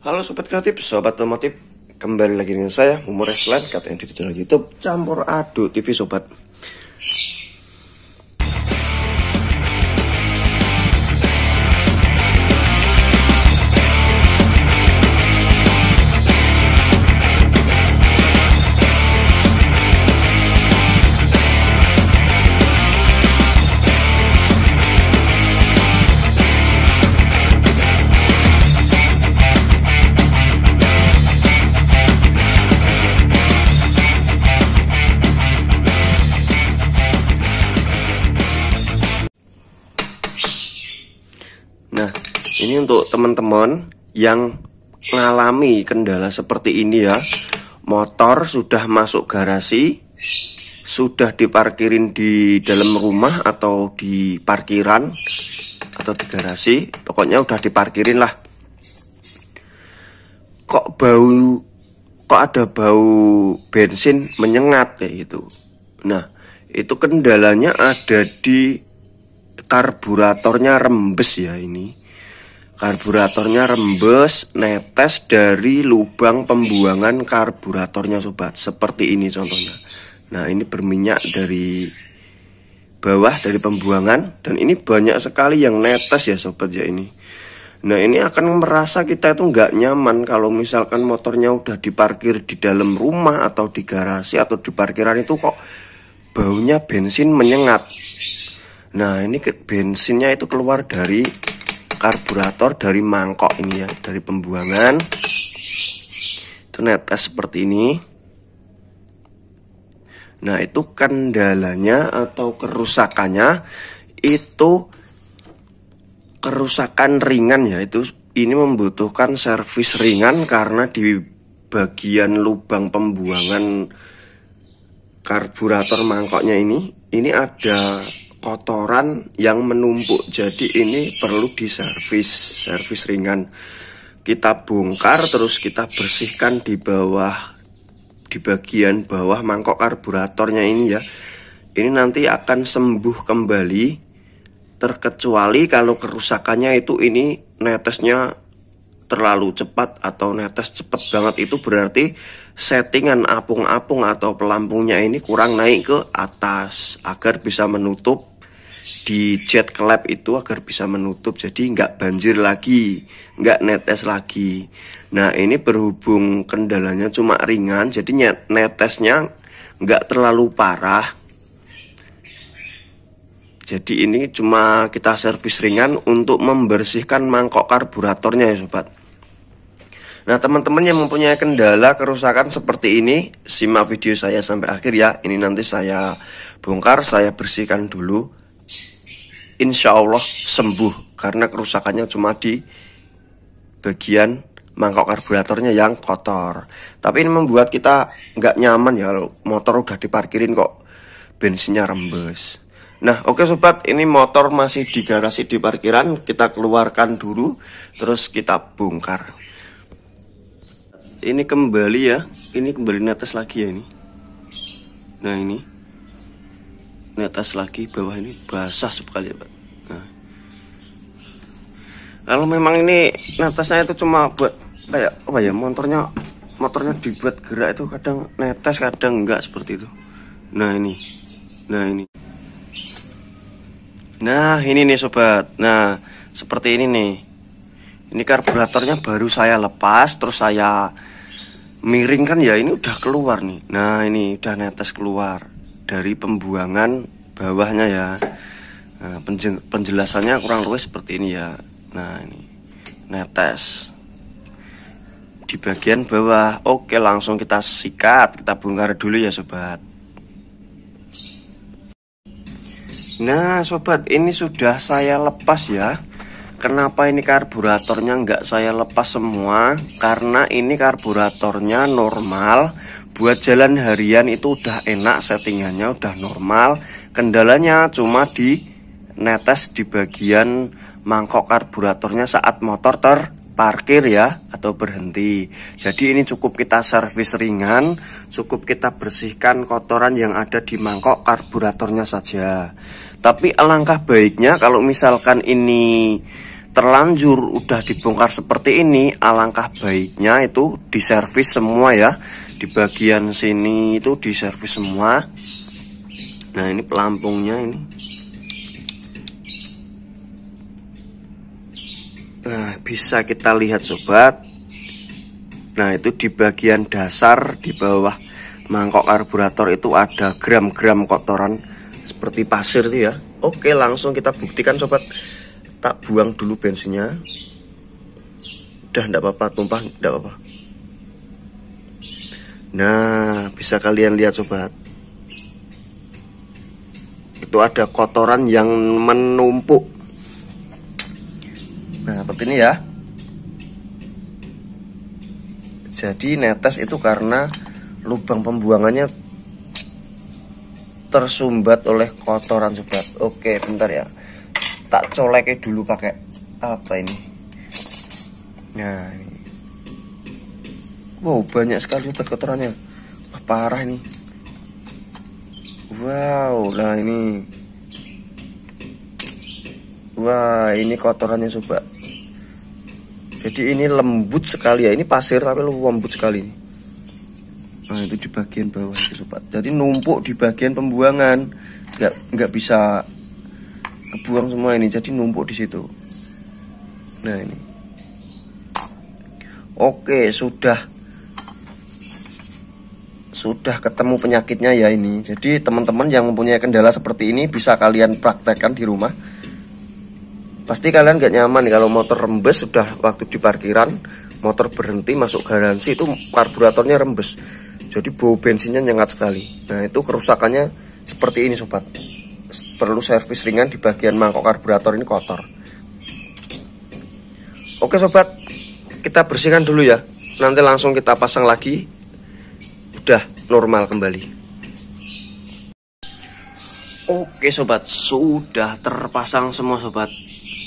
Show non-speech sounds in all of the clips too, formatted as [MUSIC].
Halo Sobat Kreatif, Sobat Otomotif Kembali lagi dengan saya, Umur Reslan, KTN di channel Youtube Campur Aduk TV Sobat Ini untuk teman-teman yang mengalami kendala seperti ini ya. Motor sudah masuk garasi, sudah diparkirin di dalam rumah atau di parkiran atau di garasi, pokoknya udah diparkirin lah. Kok bau kok ada bau bensin menyengat kayak gitu. Nah, itu kendalanya ada di karburatornya rembes ya ini karburatornya rembes netes dari lubang pembuangan karburatornya sobat seperti ini contohnya nah ini berminyak dari bawah dari pembuangan dan ini banyak sekali yang netes ya sobat ya ini nah ini akan merasa kita itu nggak nyaman kalau misalkan motornya udah diparkir di dalam rumah atau di garasi atau di parkiran itu kok baunya bensin menyengat nah ini bensinnya itu keluar dari karburator dari mangkok ini ya dari pembuangan itu netes seperti ini nah itu kendalanya atau kerusakannya itu kerusakan ringan ya itu ini membutuhkan servis ringan karena di bagian lubang pembuangan karburator mangkoknya ini ini ada kotoran yang menumpuk jadi ini perlu diservis servis ringan kita bongkar terus kita bersihkan di bawah di bagian bawah mangkok karburatornya ini ya ini nanti akan sembuh kembali terkecuali kalau kerusakannya itu ini netesnya terlalu cepat atau netes cepat banget itu berarti settingan apung-apung atau pelampungnya ini kurang naik ke atas agar bisa menutup di jet klep itu agar bisa menutup jadi nggak banjir lagi nggak netes lagi nah ini berhubung kendalanya cuma ringan jadi netesnya nggak terlalu parah jadi ini cuma kita servis ringan untuk membersihkan mangkok karburatornya ya sobat Nah teman-teman yang mempunyai kendala kerusakan seperti ini Simak video saya sampai akhir ya Ini nanti saya bongkar, saya bersihkan dulu insya Allah sembuh karena kerusakannya cuma di bagian mangkok karburatornya yang kotor tapi ini membuat kita nggak nyaman ya motor udah diparkirin kok bensinnya rembes Nah oke okay, sobat ini motor masih di garasi di parkiran kita keluarkan dulu terus kita bongkar Ini kembali ya ini kembali netes lagi ya ini Nah ini netes lagi bawah ini basah sekali ya Pak nah. kalau memang ini netesnya itu cuma buat kayak apa ya motornya motornya dibuat gerak itu kadang netes kadang enggak seperti itu nah ini nah ini nah ini nih sobat nah seperti ini nih ini karburatornya baru saya lepas terus saya miringkan. ya ini udah keluar nih nah ini udah netes keluar dari pembuangan bawahnya ya nah, penjelasannya kurang lebih seperti ini ya nah ini netes nah, di bagian bawah oke langsung kita sikat kita bongkar dulu ya sobat nah sobat ini sudah saya lepas ya kenapa ini karburatornya nggak saya lepas semua karena ini karburatornya normal buat jalan harian itu udah enak settingannya udah normal kendalanya cuma di netes di bagian mangkok karburatornya saat motor terparkir ya atau berhenti jadi ini cukup kita servis ringan cukup kita bersihkan kotoran yang ada di mangkok karburatornya saja tapi alangkah baiknya kalau misalkan ini terlanjur udah dibongkar seperti ini alangkah baiknya itu diservis semua ya di bagian sini itu di diservis semua nah ini pelampungnya ini nah bisa kita lihat sobat nah itu di bagian dasar di bawah mangkok karburator itu ada gram-gram kotoran seperti pasir itu ya oke langsung kita buktikan sobat tak buang dulu bensinnya udah tidak apa-apa tumpah tidak apa-apa Nah, bisa kalian lihat sobat. Itu ada kotoran yang menumpuk. Nah, seperti ini ya. Jadi netes itu karena lubang pembuangannya tersumbat oleh kotoran sobat. Oke, bentar ya. Tak coleknya dulu pakai apa ini? Nah, ini Wow banyak sekali kotorannya Wah, Parah ini Wow lah ini Wah ini kotorannya sobat Jadi ini lembut sekali ya Ini pasir tapi lembut sekali Nah itu di bagian bawah sobat Jadi numpuk di bagian pembuangan Nggak, nggak bisa kebuang semua ini Jadi numpuk di situ Nah ini Oke sudah sudah ketemu penyakitnya ya ini jadi teman-teman yang mempunyai kendala seperti ini bisa kalian praktekkan di rumah pasti kalian gak nyaman kalau motor rembes sudah waktu di parkiran motor berhenti masuk garansi itu karburatornya rembes jadi bau bensinnya nyengat sekali nah itu kerusakannya seperti ini sobat perlu servis ringan di bagian mangkok karburator ini kotor oke sobat kita bersihkan dulu ya nanti langsung kita pasang lagi sudah normal kembali. Oke sobat, sudah terpasang semua sobat.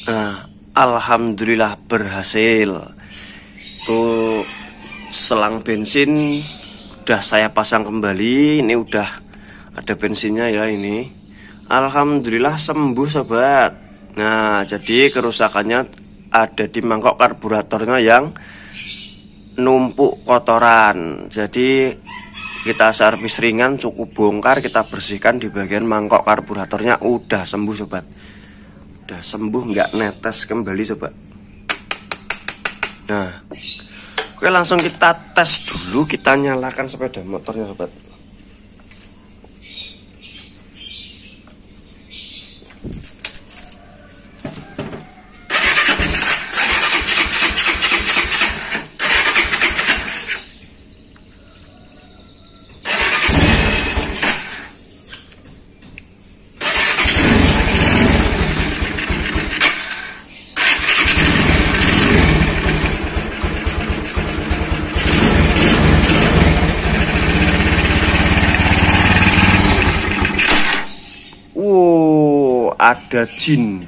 Nah, alhamdulillah berhasil. Tuh selang bensin udah saya pasang kembali. Ini udah ada bensinnya ya ini. Alhamdulillah sembuh sobat. Nah, jadi kerusakannya ada di mangkok karburatornya yang numpuk kotoran jadi kita servis ringan cukup bongkar kita bersihkan di bagian mangkok karburatornya udah sembuh sobat udah sembuh nggak netes kembali sobat nah oke langsung kita tes dulu kita nyalakan sepeda motornya sobat ada jin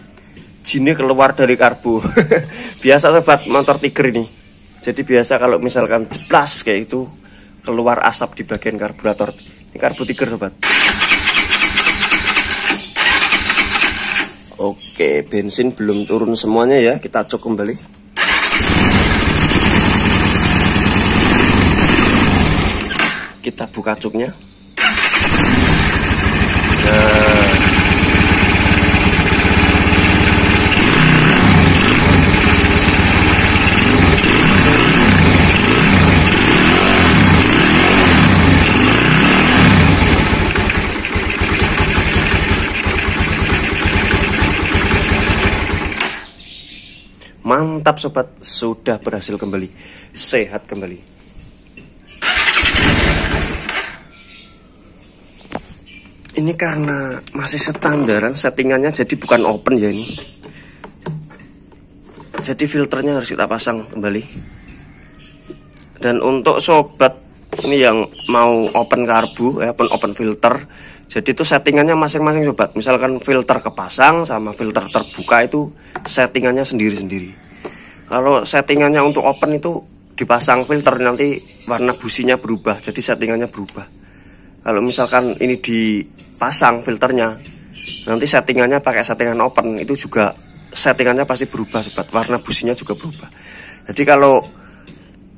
jinnya keluar dari karbu [LAUGHS] biasa sobat motor tiger ini jadi biasa kalau misalkan jeplas kayak itu keluar asap di bagian karburator ini karbu tiger sobat oke bensin belum turun semuanya ya kita cok kembali kita buka cuknya Mantap sobat, sudah berhasil kembali. Sehat kembali. ini karena masih standaran settingannya jadi bukan open ya ini jadi filternya harus kita pasang kembali dan untuk sobat ini yang mau open karbu ya open open filter jadi itu settingannya masing-masing sobat misalkan filter kepasang sama filter terbuka itu settingannya sendiri-sendiri kalau settingannya untuk open itu dipasang filter nanti warna businya berubah jadi settingannya berubah kalau misalkan ini dipasang filternya nanti settingannya pakai settingan open itu juga settingannya pasti berubah sobat warna businya juga berubah jadi kalau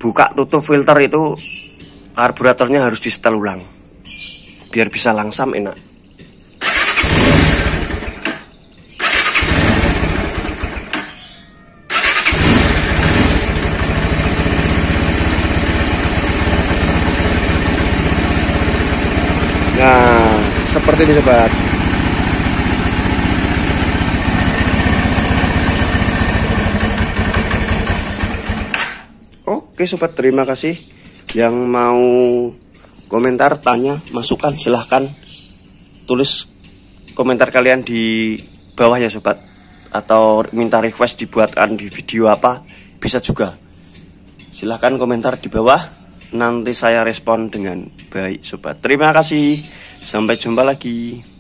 buka tutup filter itu karburatornya harus di setel ulang biar bisa langsam enak nah seperti ini sobat Oke sobat terima kasih yang mau komentar, tanya, masukan, silahkan tulis komentar kalian di bawah ya sobat atau minta request dibuatkan di video apa bisa juga silahkan komentar di bawah nanti saya respon dengan baik sobat terima kasih sampai jumpa lagi